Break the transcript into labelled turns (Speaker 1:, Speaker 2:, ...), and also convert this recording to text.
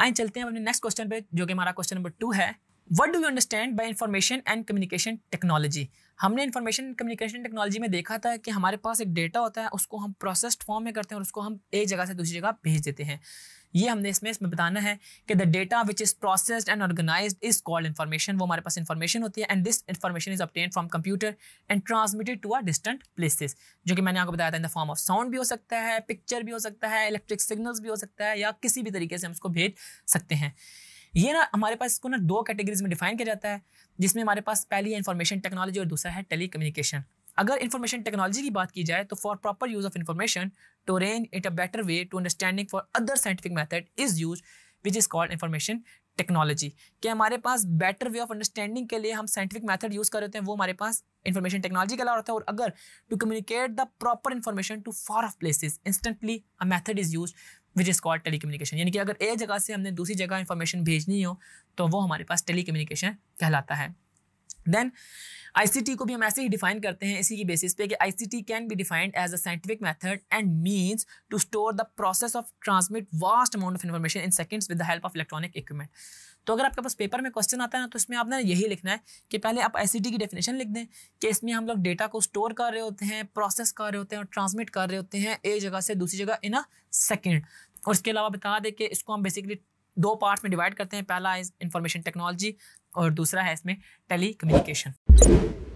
Speaker 1: आए चलते हैं अपने नेक्स्ट क्वेश्चन पे जो कि हमारा क्वेश्चन नंबर टू है what do you understand by information and communication technology हमने इन्फॉर्मेशन कम्युनिकेशन टेक्नोलॉजी में देखा था कि हमारे पास एक डेटा होता है उसको हम प्रोसेस्ड फॉर्म में करते हैं और उसको हम एक जगह से दूसरी जगह भेज देते हैं ये हमने इसमें इसमें बताना है कि the data which is processed and organize is called information वो हमारे पास इन्फॉर्मेशन होती है and this information is obtained from computer and transmitted to our distant places जो कि मैंने आपको बताया था in the form of sound भी हो सकता है पिक्चर भी हो सकता है इलेक्ट्रिक सिग्नल्स भी हो सकता है या किसी भी तरीके से हम उसको भेज सकते हैं ये ना हमारे पास इसको ना दो कैटेगरीज में डिफाइन किया जाता है जिसमें हमारे पास पहली है इन्फॉर्मेशन टेक्नोलॉजी और दूसरा है टेली कम्युनिकेशन अगर इन्फॉर्मेशन टेक्नोलॉजी की बात की जाए तो for proper use of information to arrange it a better way to understanding for other scientific method is use which is called information technology कि हमारे पास बेटर वे ऑफ अंडरस्टैंडिंग के लिए हम साइंटिफिक मेथड यूज़ कर रहे हैं वो हमारे पास इन्फॉर्मेशन टेक्नोलॉजी के अलावा होता है और अगर to communicate the proper information to far of places instantly a method is use which is called telecommunication यानी कि अगर एक जगह से हमने दूसरी जगह इन्फॉर्मेशन भेजनी हो तो वो हमारे पास टेली कम्युनिकेशन कहलाता है देन आईसीटी को भी हम ऐसे ही डिफाइन करते हैं इसी की बेसिस पे कि I C T can be defined as a scientific method and means to store the process of transmit vast amount of information in seconds with the help of electronic equipment तो अगर आपके पास पेपर में क्वेश्चन आता है ना तो इसमें आपने यही लिखना है कि पहले आप आई की डेफिनेशन लिख दें कि इसमें हम लोग डेटा को स्टोर कर रहे होते हैं प्रोसेस कर रहे होते हैं और ट्रांसमिट कर रहे होते हैं एक जगह से दूसरी जगह इन अ सेकेंड और इसके अलावा बता दें कि इसको हम बेसिकली दो पार्ट्स में डिवाइड करते हैं पहला इज इंफॉर्मेशन टेक्नोलॉजी और दूसरा है इसमें टेली कम्युनिकेशन